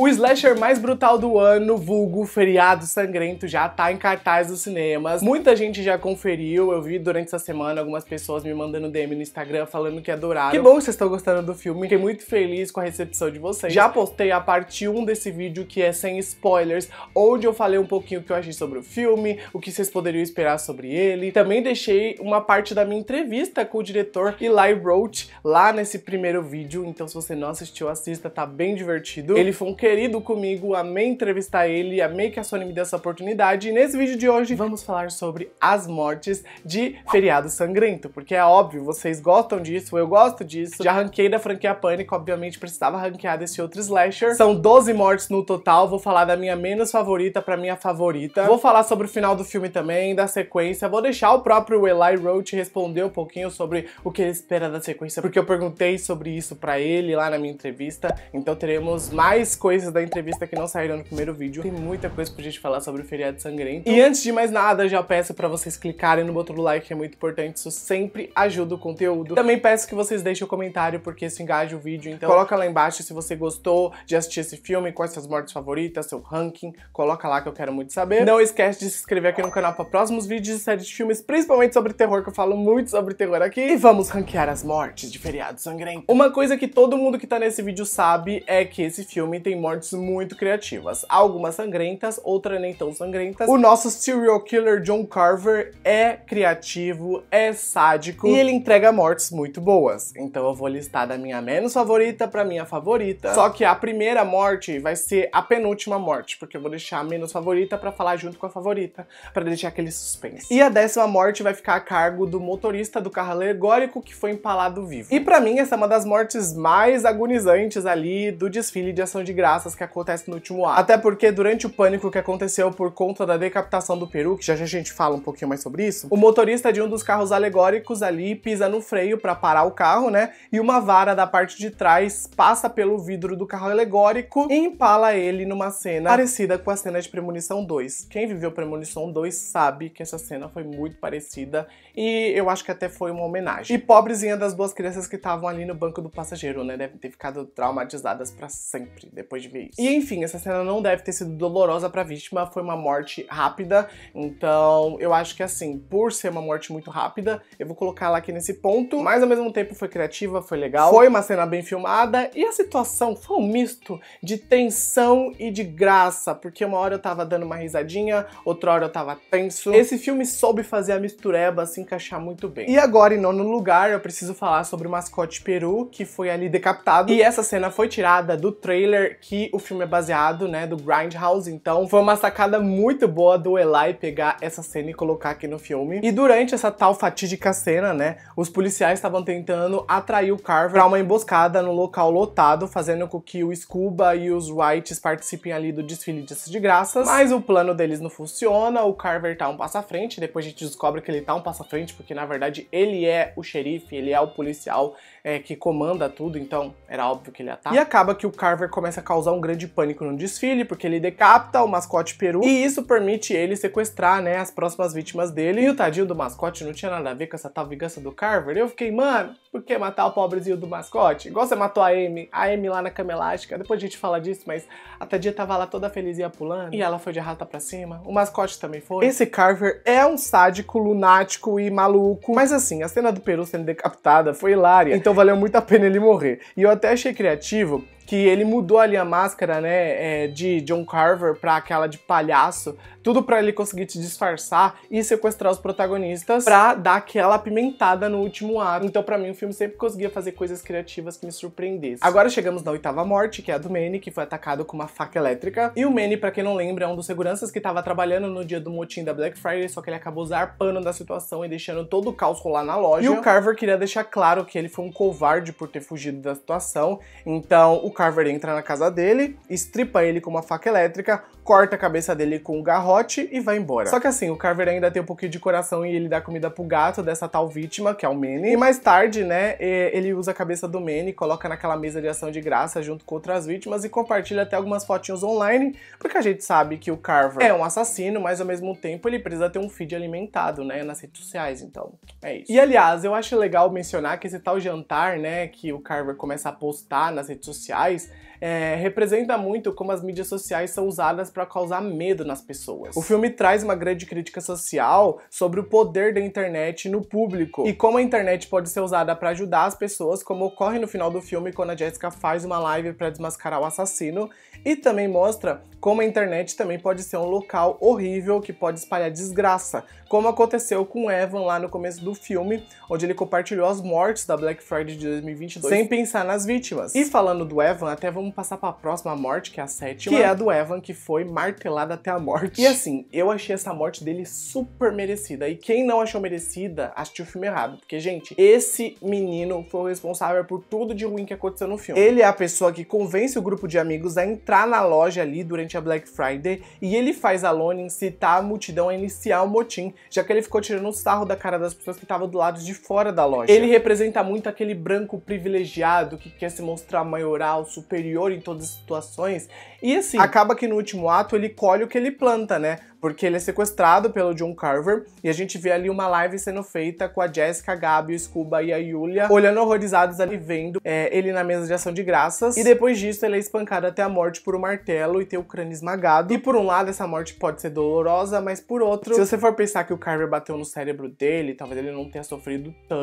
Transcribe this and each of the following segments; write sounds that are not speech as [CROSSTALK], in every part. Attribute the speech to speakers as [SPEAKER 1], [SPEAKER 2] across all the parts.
[SPEAKER 1] O slasher mais brutal do ano, vulgo Feriado Sangrento, já tá em cartaz dos cinemas. Muita gente já conferiu, eu vi durante essa semana algumas pessoas me mandando DM no Instagram falando que adoraram. Que bom que vocês estão gostando do filme, fiquei muito feliz com a recepção de vocês. Já postei a parte 1 desse vídeo que é sem spoilers, onde eu falei um pouquinho o que eu achei sobre o filme, o que vocês poderiam esperar sobre ele. Também deixei uma parte da minha entrevista com o diretor Eli Roach lá nesse primeiro vídeo, então se você não assistiu, assista, tá bem divertido. Ele foi um querido comigo, amei entrevistar ele, amei que a Sony me deu essa oportunidade. E nesse vídeo de hoje vamos falar sobre as mortes de feriado sangrento, porque é óbvio, vocês gostam disso, eu gosto disso. Já ranquei da franquia Pânico, obviamente precisava ranquear desse outro slasher. São 12 mortes no total, vou falar da minha menos favorita pra minha favorita. Vou falar sobre o final do filme também, da sequência, vou deixar o próprio Eli Roach responder um pouquinho sobre o que ele espera da sequência, porque eu perguntei sobre isso pra ele lá na minha entrevista, então teremos mais coisas coisas da entrevista que não saíram no primeiro vídeo. Tem muita coisa pra gente falar sobre o feriado sangrento. E antes de mais nada, já peço pra vocês clicarem no botão do like, que é muito importante. Isso sempre ajuda o conteúdo. Também peço que vocês deixem o um comentário, porque isso engaja o vídeo. Então coloca lá embaixo se você gostou de assistir esse filme, quais suas mortes favoritas, seu ranking. Coloca lá que eu quero muito saber. Não esquece de se inscrever aqui no canal pra próximos vídeos e séries de filmes, principalmente sobre terror, que eu falo muito sobre terror aqui. E vamos ranquear as mortes de feriado sangrento. Uma coisa que todo mundo que tá nesse vídeo sabe é que esse filme tem mortes muito criativas, algumas sangrentas, outras nem tão sangrentas. O nosso serial killer John Carver é criativo, é sádico e ele entrega mortes muito boas. Então eu vou listar da minha menos favorita pra minha favorita. Só que a primeira morte vai ser a penúltima morte, porque eu vou deixar a menos favorita pra falar junto com a favorita, pra deixar aquele suspense. E a décima morte vai ficar a cargo do motorista do carro alegórico que foi empalado vivo. E pra mim essa é uma das mortes mais agonizantes ali do desfile de ação de graça desgraças que acontecem no último ano, Até porque durante o pânico que aconteceu por conta da decapitação do Peru, que já, já a gente fala um pouquinho mais sobre isso, o motorista de um dos carros alegóricos ali pisa no freio para parar o carro, né? E uma vara da parte de trás passa pelo vidro do carro alegórico e empala ele numa cena parecida com a cena de Premonição 2. Quem viveu Premonição 2 sabe que essa cena foi muito parecida e eu acho que até foi uma homenagem. E pobrezinha das duas crianças que estavam ali no banco do passageiro, né? Devem ter ficado traumatizadas para sempre depois de ver isso. E enfim, essa cena não deve ter sido dolorosa pra vítima, foi uma morte rápida, então eu acho que assim, por ser uma morte muito rápida, eu vou colocar ela aqui nesse ponto, mas ao mesmo tempo foi criativa, foi legal, foi uma cena bem filmada e a situação foi um misto de tensão e de graça, porque uma hora eu tava dando uma risadinha, outra hora eu tava tenso. Esse filme soube fazer a mistureba se encaixar muito bem. E agora, em nono lugar, eu preciso falar sobre o mascote Peru, que foi ali decapitado, e essa cena foi tirada do trailer, que que o filme é baseado, né, do Grindhouse, então foi uma sacada muito boa do Eli pegar essa cena e colocar aqui no filme. E durante essa tal fatídica cena, né, os policiais estavam tentando atrair o Carver pra uma emboscada no local lotado, fazendo com que o Scuba e os Whites participem ali do desfile de graças, mas o plano deles não funciona, o Carver tá um passo à frente, depois a gente descobre que ele tá um passo à frente, porque na verdade ele é o xerife, ele é o policial é, que comanda tudo, então era óbvio que ele ia tá. E acaba que o Carver começa a causar causar um grande pânico no desfile, porque ele decapita o mascote peru e isso permite ele sequestrar, né, as próximas vítimas dele. E o tadinho do mascote não tinha nada a ver com essa tal vingança do Carver. Eu fiquei, mano, por que matar o pobrezinho do mascote? Igual você matou a Amy, a Amy lá na cama elástica. Depois a gente fala disso, mas a tadinha tava lá toda felizinha pulando e ela foi de rata pra cima. O mascote também foi. Esse Carver é um sádico, lunático e maluco. Mas assim, a cena do peru sendo decapitada foi hilária, então valeu muito a pena ele morrer. E eu até achei criativo que ele mudou ali a máscara, né, é, de John Carver para aquela de palhaço, tudo para ele conseguir te disfarçar e sequestrar os protagonistas para dar aquela apimentada no último ato. Então, para mim, o filme sempre conseguia fazer coisas criativas que me surpreendessem. Agora chegamos na oitava morte, que é a do Manny, que foi atacado com uma faca elétrica. E o Manny, para quem não lembra, é um dos seguranças que estava trabalhando no dia do motim da Black Friday, só que ele acabou zarpando da situação e deixando todo o caos rolar na loja. E o Carver queria deixar claro que ele foi um covarde por ter fugido da situação. Então, o Carver entra na casa dele, estripa ele com uma faca elétrica, corta a cabeça dele com um garrote e vai embora. Só que assim, o Carver ainda tem um pouquinho de coração e ele dá comida pro gato dessa tal vítima, que é o Manny. E mais tarde, né, ele usa a cabeça do Manny, coloca naquela mesa de ação de graça junto com outras vítimas e compartilha até algumas fotinhos online, porque a gente sabe que o Carver é um assassino, mas ao mesmo tempo ele precisa ter um feed alimentado, né, nas redes sociais, então é isso. E aliás, eu acho legal mencionar que esse tal jantar, né, que o Carver começa a postar nas redes sociais, sociais é, representa muito como as mídias sociais são usadas para causar medo nas pessoas. O filme traz uma grande crítica social sobre o poder da internet no público e como a internet pode ser usada para ajudar as pessoas, como ocorre no final do filme quando a Jessica faz uma live para desmascarar o assassino e também mostra como a internet também pode ser um local horrível que pode espalhar desgraça, como aconteceu com Evan lá no começo do filme, onde ele compartilhou as mortes da Black Friday de 2022 sem pensar nas vítimas. E falando do Evan Evan, até vamos passar para a próxima morte, que é a sétima, que é a do Evan, que foi martelado até a morte. E assim, eu achei essa morte dele super merecida. E quem não achou merecida, assistiu o filme errado. Porque, gente, esse menino foi o responsável por tudo de ruim que aconteceu no filme. Ele é a pessoa que convence o grupo de amigos a entrar na loja ali durante a Black Friday e ele faz a Lone incitar a multidão a iniciar o motim, já que ele ficou tirando o sarro da cara das pessoas que estavam do lado de fora da loja. Ele representa muito aquele branco privilegiado que quer se mostrar maioral moral superior em todas as situações. E assim, acaba que no último ato ele colhe o que ele planta, né? Porque ele é sequestrado pelo John Carver e a gente vê ali uma live sendo feita com a Jessica, a Gabi, o Scuba e a Yulia olhando horrorizados ali, vendo é, ele na mesa de ação de graças. E depois disso ele é espancado até a morte por um martelo e tem o crânio esmagado. E por um lado, essa morte pode ser dolorosa, mas por outro, se você for pensar que o Carver bateu no cérebro dele, talvez ele não tenha sofrido tanto.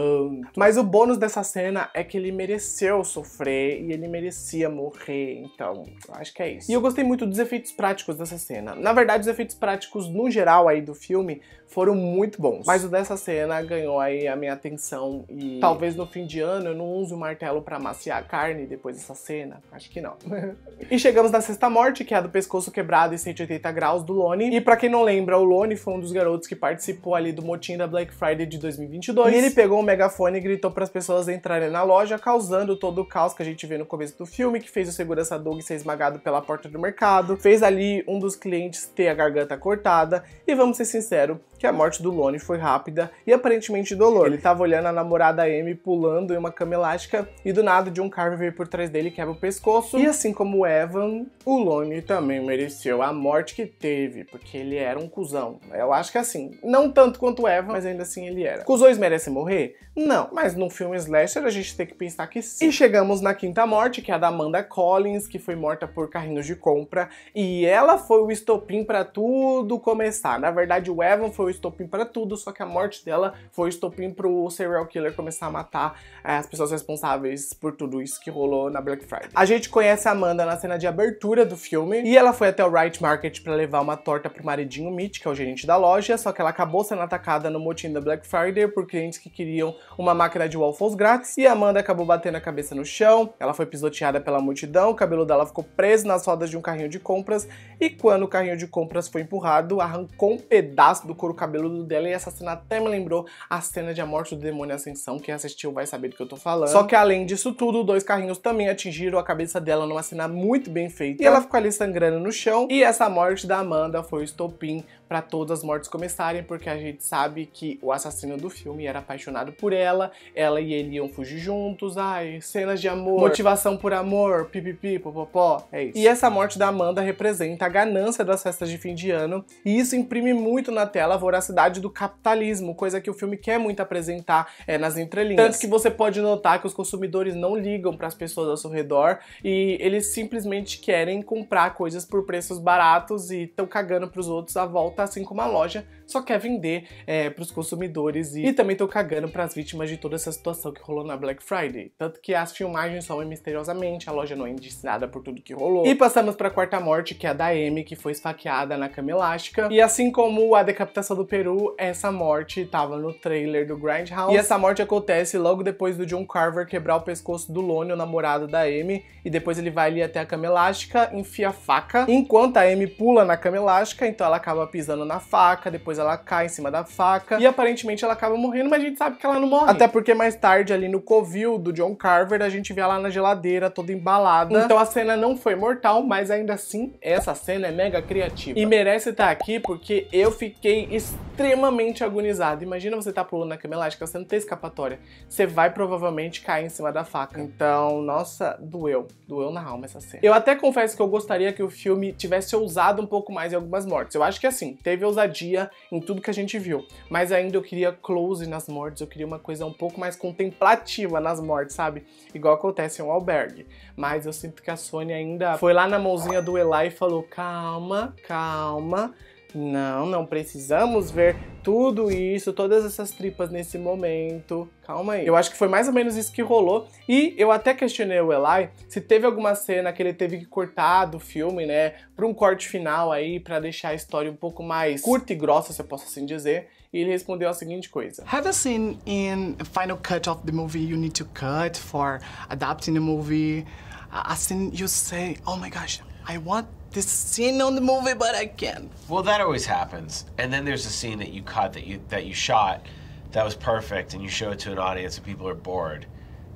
[SPEAKER 1] Mas o bônus dessa cena é que ele mereceu sofrer e ele mereceu parecia morrer, então acho que é isso. E eu gostei muito dos efeitos práticos dessa cena. Na verdade, os efeitos práticos no geral aí do filme foram muito bons. Mas o dessa cena ganhou aí a minha atenção e talvez no fim de ano eu não use o martelo para maciar a carne depois dessa cena. Acho que não. [LAUGHS] e chegamos na sexta morte, que é a do pescoço quebrado e 180 graus do Lone. E para quem não lembra, o Lone foi um dos garotos que participou ali do motim da Black Friday de 2022. E ele pegou o um megafone e gritou para as pessoas entrarem na loja, causando todo o caos que a gente vê no começo do filme filme que fez o segurança Doug ser esmagado pela porta do mercado, fez ali um dos clientes ter a garganta cortada e vamos ser sinceros, que a morte do Lone foi rápida e aparentemente dolor. Ele tava olhando a namorada Amy pulando em uma cama elástica e do nada John Carver veio por trás dele e quebra o pescoço. E assim como Evan, o Lone também mereceu a morte que teve, porque ele era um cuzão. Eu acho que assim, não tanto quanto Evan, mas ainda assim ele era. Cusões merecem morrer? Não, mas num filme slasher a gente tem que pensar que sim. E chegamos na quinta morte, que é a da Amanda Collins, que foi morta por carrinhos de compra, e ela foi o estopim para tudo começar. Na verdade, o Evan foi o estopim para tudo, só que a morte dela foi o estopim pro serial killer começar a matar é, as pessoas responsáveis por tudo isso que rolou na Black Friday. A gente conhece a Amanda na cena de abertura do filme e ela foi até o Right Market para levar uma torta pro maridinho Mitch, que é o gerente da loja, só que ela acabou sendo atacada no motim da Black Friday por clientes que queriam uma máquina de waffles grátis e a Amanda acabou batendo a cabeça no chão, ela foi pisoteada pela multidão, o cabelo dela ficou preso nas rodas de um carrinho de compras e quando o carrinho de compras foi empurrado, arrancou um pedaço do couro cabeludo dela e essa cena até me lembrou a cena de A Morte do Demônio Ascensão. Quem assistiu vai saber do que eu tô falando. Só que além disso tudo, dois carrinhos também atingiram a cabeça dela numa cena muito bem feita. E ela ficou ali sangrando no chão. E essa morte da Amanda foi o estopim para todas as mortes começarem, porque a gente sabe que o assassino do filme era apaixonado por ela, ela e ele iam fugir juntos, ai, cenas de amor, motivação por amor, pipipi, popopó, é isso. E essa morte da Amanda representa a ganância das festas de fim de ano, e isso imprime muito na tela, vou voracidade do capitalismo, coisa que o filme quer muito apresentar é, nas entrelinhas. Tanto que você pode notar que os consumidores não ligam para as pessoas ao seu redor e eles simplesmente querem comprar coisas por preços baratos e estão cagando para os outros à volta, assim como a loja só quer vender é, para os consumidores e, e também estão cagando para as vítimas de toda essa situação que rolou na Black Friday. Tanto que as filmagens somem misteriosamente, a loja não é indicada por tudo que rolou. E passamos para a quarta morte, que é a da Amy, que foi esfaqueada na cama elástica. E assim como a decapitação do Peru, essa morte estava no trailer do Grindhouse. E essa morte acontece logo depois do John Carver quebrar o pescoço do Lone, o namorado da Amy, e depois ele vai ali até a cama elástica, enfia a faca, enquanto a Amy pula na cama elástica, então ela acaba pisando na faca, depois ela cai em cima da faca e aparentemente ela acaba morrendo, mas a gente sabe que ela não morre. Até porque mais tarde, ali no covil do John Carver, a gente vê ela na geladeira, toda embalada. Então a cena não foi mortal, mas ainda assim, essa cena é mega criativa. E merece estar aqui porque eu fiquei extremamente agonizado. Imagina você estar tá pulando na cama elástica, você não tem escapatória. Você vai provavelmente cair em cima da faca. Então, nossa, doeu. Doeu na alma essa cena. Eu até confesso que eu gostaria que o filme tivesse ousado um pouco mais em algumas mortes. Eu acho que assim, teve ousadia em tudo que a gente viu. Mas ainda eu queria close nas mortes, eu queria uma coisa um pouco mais contemplativa nas mortes, sabe? Igual acontece em um albergue. Mas eu sinto que a Sony ainda foi lá na mãozinha do Eli e falou: calma, calma não, não precisamos ver tudo isso, todas essas tripas nesse momento. Calma aí. Eu acho que foi mais ou menos isso que rolou. E eu até questionei o Eli se teve alguma cena que ele teve que cortar do filme, né? Pra um corte final aí, para deixar a história um pouco mais curta e grossa, se eu posso assim dizer. E ele respondeu a seguinte coisa: Have a scene in final cut of the movie you need to cut for adapting the movie? A scene you say, oh my gosh, I want this scene on the movie, but I can't. Well, that always happens. And then there's a scene that you cut that you that you shot that was perfect, and you show it to an audience, and people are bored.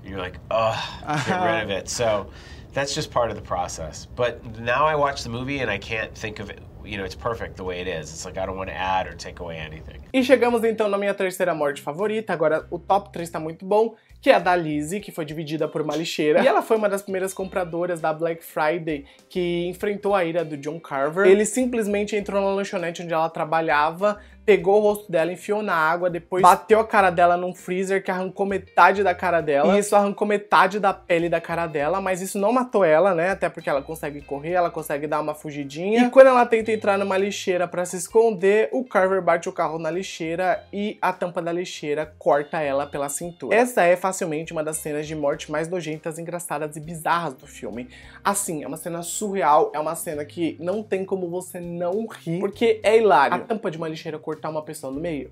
[SPEAKER 1] And you're like, ugh, get rid of [LAUGHS] it. So that's just part of the process. But now I watch the movie and I can't think of it. You know, it's perfect the way it is. It's like I don't want to add or take away anything. E chegamos então na minha terceira morte favorita. Agora o top 3 está muito bom. que é a da Lizzie, que foi dividida por uma lixeira. E ela foi uma das primeiras compradoras da Black Friday que enfrentou a ira do John Carver. Ele simplesmente entrou na lanchonete onde ela trabalhava, pegou o rosto dela, enfiou na água, depois bateu a cara dela num freezer que arrancou metade da cara dela. E isso arrancou metade da pele da cara dela, mas isso não matou ela, né? Até porque ela consegue correr, ela consegue dar uma fugidinha. E quando ela tenta entrar numa lixeira para se esconder, o Carver bate o carro na lixeira e a tampa da lixeira corta ela pela cintura. Essa é facilmente uma das cenas de morte mais nojentas, engraçadas e bizarras do filme. Assim, é uma cena surreal, é uma cena que não tem como você não rir, porque é hilário. A tampa de uma lixeira corta cortar uma pessoa no meio.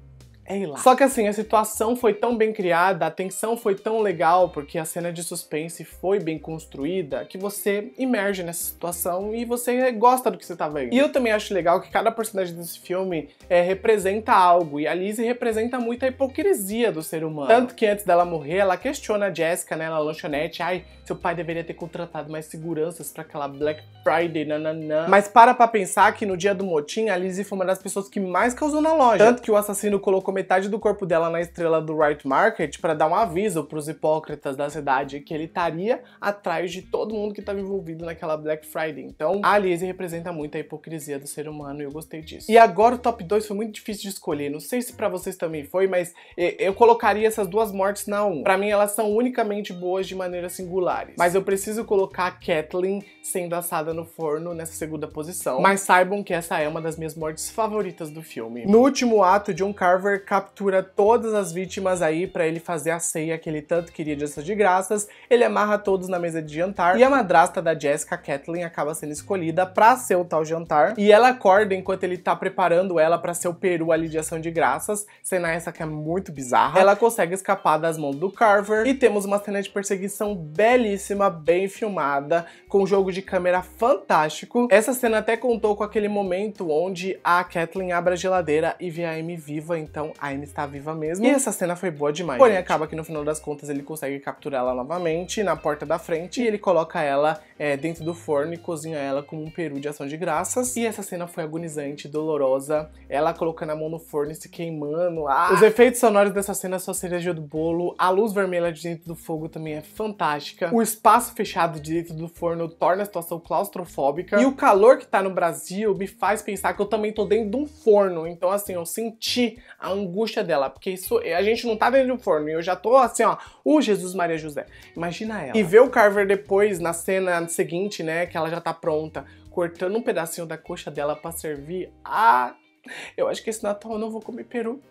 [SPEAKER 1] É lá. Só que assim, a situação foi tão bem criada, a tensão foi tão legal, porque a cena de suspense foi bem construída, que você emerge nessa situação e você gosta do que você tá vendo. E eu também acho legal que cada personagem desse filme é, representa algo, e a Lizzie representa muito a hipocrisia do ser humano. Tanto que antes dela morrer, ela questiona a Jessica, né, na lanchonete, ai, seu pai deveria ter contratado mais seguranças para aquela Black Friday, nananã. Mas para pra pensar que no dia do motim, a Lizzie foi uma das pessoas que mais causou na loja. Tanto que o assassino colocou metade do corpo dela na estrela do Right Market para dar um aviso para os hipócritas da cidade que ele estaria atrás de todo mundo que estava envolvido naquela Black Friday. Então, a Alice representa muito a hipocrisia do ser humano e eu gostei disso. E agora o top 2 foi muito difícil de escolher. Não sei se para vocês também foi, mas eu colocaria essas duas mortes na 1. Um. Para mim, elas são unicamente boas de maneira singulares. Mas eu preciso colocar a Kathleen sendo assada no forno nessa segunda posição. Mas saibam que essa é uma das minhas mortes favoritas do filme. No último ato, John Carver captura todas as vítimas aí para ele fazer a ceia que ele tanto queria de de graças. Ele amarra todos na mesa de jantar e a madrasta da Jessica, Kathleen, acaba sendo escolhida para ser o tal jantar. E ela acorda enquanto ele tá preparando ela para ser o peru ali de ação de graças. Cena essa que é muito bizarra. Ela consegue escapar das mãos do Carver e temos uma cena de perseguição belíssima, bem filmada, com um jogo de câmera fantástico. Essa cena até contou com aquele momento onde a Kathleen abre a geladeira e vê a Amy viva, então então a Amy está viva mesmo. E essa cena foi boa demais. Porém, gente. acaba que no final das contas ele consegue capturar ela novamente na porta da frente e ele coloca ela é, dentro do forno e cozinha ela como um peru de ação de graças. E essa cena foi agonizante, dolorosa. Ela colocando a mão no forno e se queimando. Ah! Os efeitos sonoros dessa cena são a cereja do bolo. A luz vermelha de dentro do fogo também é fantástica. O espaço fechado de dentro do forno torna a situação claustrofóbica. E o calor que tá no Brasil me faz pensar que eu também tô dentro de um forno. Então, assim, eu senti a angústia dela, porque isso eh, a gente não tá dentro de um forno e eu já tô assim, ó, o uh, Jesus Maria José. Imagina ela. E ver o Carver depois na cena seguinte, né, que ela já tá pronta, cortando um pedacinho da coxa dela para servir. Ah, eu acho que esse Natal eu não vou comer peru.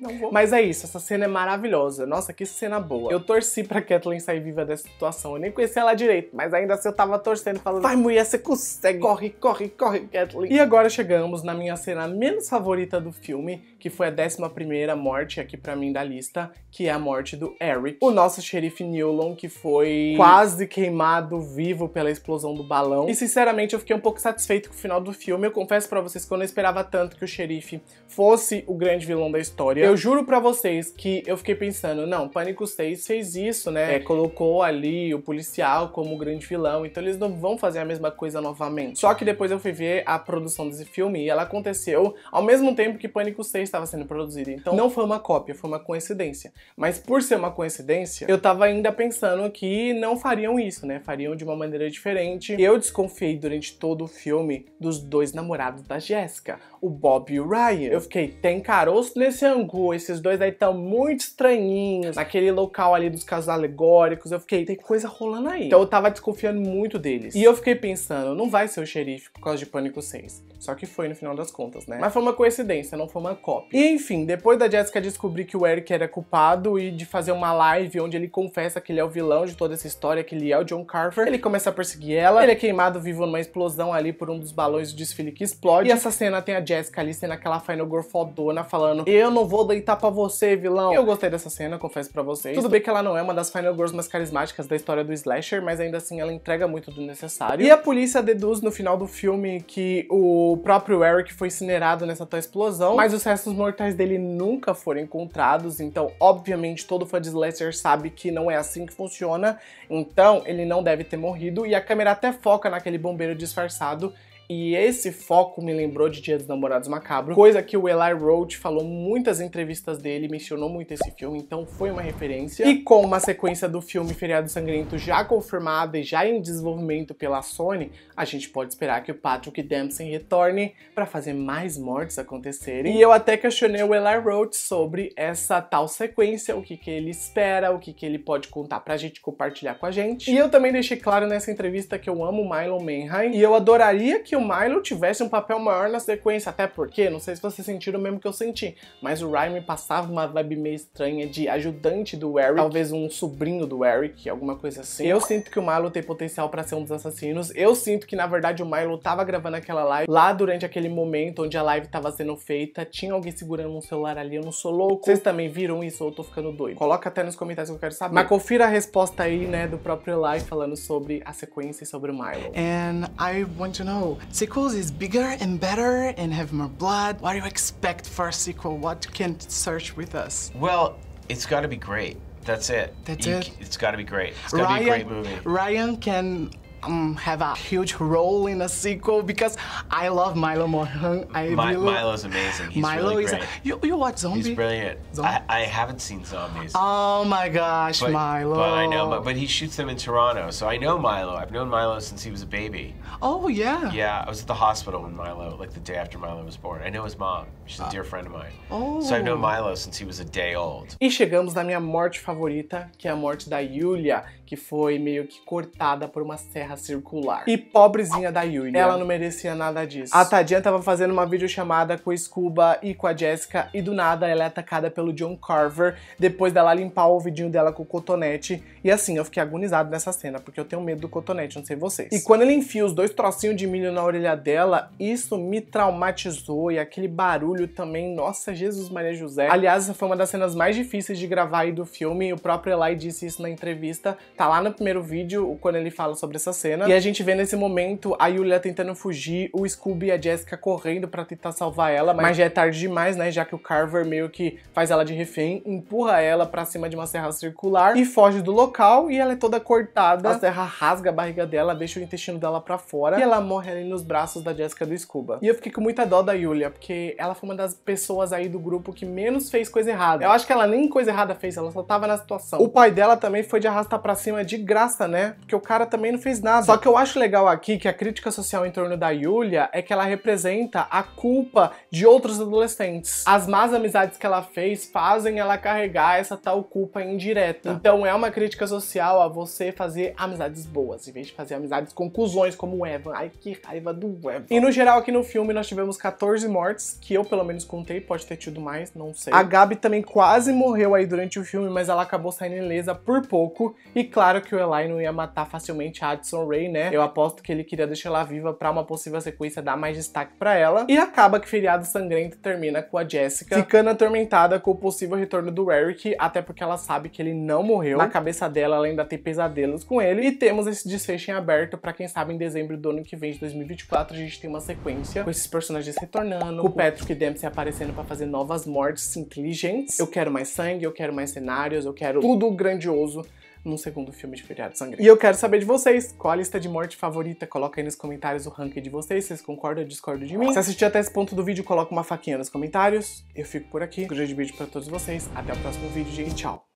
[SPEAKER 1] Não vou. Mas é isso, essa cena é maravilhosa. Nossa, que cena boa. Eu torci pra Kathleen sair viva dessa situação. Eu nem conhecia ela direito, mas ainda assim eu tava torcendo, falando: Vai, mulher, você consegue. Corre, corre, corre, Kathleen. E agora chegamos na minha cena menos favorita do filme, que foi a 11 primeira morte aqui pra mim da lista, que é a morte do Eric, o nosso xerife Newlon, que foi quase queimado vivo pela explosão do balão. E sinceramente eu fiquei um pouco satisfeito com o final do filme. Eu confesso para vocês que eu não esperava tanto que o xerife fosse o grande vilão da história. Eu juro para vocês que eu fiquei pensando, não, Pânico 6 fez isso, né? É, colocou ali o policial como o grande vilão, então eles não vão fazer a mesma coisa novamente. Só que depois eu fui ver a produção desse filme e ela aconteceu ao mesmo tempo que Pânico 6 estava sendo produzido. Então não foi uma cópia, foi uma coincidência. Mas por ser uma coincidência, eu tava ainda pensando que não fariam isso, né? Fariam de uma maneira diferente. Eu desconfiei durante todo o filme dos dois namorados da Jéssica, o Bob e o Ryan. Eu fiquei, tem caroço nesse ângulo esses dois aí estão muito estranhinhos, naquele local ali dos casos alegóricos. Eu fiquei, tem coisa rolando aí. Então eu tava desconfiando muito deles. E eu fiquei pensando, não vai ser o xerife por causa de Pânico 6. Só que foi no final das contas, né? Mas foi uma coincidência, não foi uma cópia. E enfim, depois da Jessica descobrir que o Eric era culpado e de fazer uma live onde ele confessa que ele é o vilão de toda essa história, que ele é o John Carver, ele começa a perseguir ela, ele é queimado vivo numa explosão ali por um dos balões de desfile que explode. E essa cena tem a Jessica ali sendo aquela final fodona falando: Eu não vou vou deitar pra você, vilão. Eu gostei dessa cena, confesso pra vocês. Tudo bem que ela não é uma das Final Girls mais carismáticas da história do slasher, mas ainda assim ela entrega muito do necessário. E a polícia deduz no final do filme que o próprio Eric foi incinerado nessa tal explosão, mas os restos mortais dele nunca foram encontrados, então obviamente todo fã de slasher sabe que não é assim que funciona, então ele não deve ter morrido, e a câmera até foca naquele bombeiro disfarçado e esse foco me lembrou de Dia dos Namorados Macabro, coisa que o Eli Roth falou muitas entrevistas dele, mencionou muito esse filme, então foi uma referência. E com uma sequência do filme Feriado Sangrento já confirmada e já em desenvolvimento pela Sony, a gente pode esperar que o Patrick Dempsey retorne para fazer mais mortes acontecerem. E eu até questionei o Eli Roth sobre essa tal sequência, o que, que ele espera, o que, que ele pode contar pra gente, compartilhar com a gente. E eu também deixei claro nessa entrevista que eu amo Milo Manheim e eu adoraria que que o Milo tivesse um papel maior na sequência, até porque, não sei se vocês sentiram o mesmo que eu senti, mas o Ryan passava uma vibe meio estranha de ajudante do Eric, talvez um sobrinho do Eric, alguma coisa assim. Eu sinto que o Milo tem potencial para ser um dos assassinos. Eu sinto que, na verdade, o Milo tava gravando aquela live lá durante aquele momento onde a live tava sendo feita, tinha alguém segurando um celular ali, eu não sou louco. Vocês também viram isso ou eu tô ficando doido? Coloca até nos comentários que eu quero saber. Mas confira a resposta aí, né, do próprio live falando sobre a sequência e sobre o Milo. And I want to know Sequels is bigger and better and have more blood. What do you expect for a sequel? What can search with us? Well, it's got to be great. That's it. That's you, it. It's got to be great. It's got to be a great movie. Ryan can um, have a huge role in a sequel because I love Milo Mohan. I My, really, Milo's amazing. He's Milo really is. Great. You, you watch Zombie? He's brilliant. Zombie? I, I, haven't seen Zombies. Oh my gosh, but, Milo. But I know, but, but he shoots them in Toronto, so I know Milo. I've known Milo since he was a baby. Oh yeah. Yeah, I was at the hospital when Milo, like the day after Milo was born. I know his mom. She's a uh, dear friend of mine. Oh. So I've known Milo since he was a day old. E chegamos na minha morte favorita, que é a morte da Yulia, que foi meio que cortada por uma serra circular. E pobrezinha da Yulia. Ela não merecia nada disso. A tadinha tava fazendo uma videochamada com o Scuba e com a Jessica e do nada ela é atacada pelo John Carver depois dela limpar o vidinho dela com o cotonete. E assim, eu fiquei agonizado nessa cena, porque eu tenho medo do cotonete, não sei vocês. E quando ele enfia os dois trocinhos de milho na orelha dela, isso me traumatizou e aquele barulho também, nossa, Jesus Maria José. Aliás, essa foi uma das cenas mais difíceis de gravar aí do filme, o próprio Eli disse isso na entrevista, tá lá no primeiro vídeo, quando ele fala sobre essa cena cena. E a gente vê nesse momento a Yulia tentando fugir, o Scooby e a Jessica correndo para tentar salvar ela, mas já é tarde demais, né? Já que o Carver meio que faz ela de refém, empurra ela para cima de uma serra circular e foge do local e ela é toda cortada. A serra rasga a barriga dela, deixa o intestino dela para fora e ela morre ali nos braços da Jessica do Scuba. E eu fiquei com muita dó da Yulia, porque ela foi uma das pessoas aí do grupo que menos fez coisa errada. Eu acho que ela nem coisa errada fez, ela só tava na situação. O pai dela também foi de arrastar para cima de graça, né? Porque o cara também não fez nada nada. Só que eu acho legal aqui que a crítica social em torno da Yulia é que ela representa a culpa de outros adolescentes. As más amizades que ela fez fazem ela carregar essa tal culpa indireta. Tá. Então é uma crítica social a você fazer amizades boas, em vez de fazer amizades com cuzões como o Evan. Ai, que raiva do Evan. E no geral, aqui no filme, nós tivemos 14 mortes, que eu pelo menos contei, pode ter tido mais, não sei. A Gabi também quase morreu aí durante o filme, mas ela acabou saindo ilesa por pouco. E claro que o Eli não ia matar facilmente a Addison Ray, né? Eu aposto que ele queria deixar ela viva para uma possível sequência dar mais destaque para ela. E acaba que Feriado Sangrento termina com a Jessica ficando atormentada com o possível retorno do Eric, até porque ela sabe que ele não morreu. Na cabeça dela, ela ainda tem pesadelos com ele. E temos esse desfecho em aberto para quem sabe em dezembro do ano que vem, de 2024, a gente tem uma sequência com esses personagens retornando, com o Patrick Dempsey aparecendo para fazer novas mortes inteligentes. Eu quero mais sangue, eu quero mais cenários, eu quero tudo grandioso num segundo filme de feriado sangrento. E eu quero saber de vocês, qual a lista de morte favorita? Coloca aí nos comentários o ranking de vocês, vocês concordam ou discordam de mim? Se assistiu até esse ponto do vídeo, coloca uma faquinha nos comentários. Eu fico por aqui. Um grande beijo pra todos vocês. Até o próximo vídeo, gente. Tchau.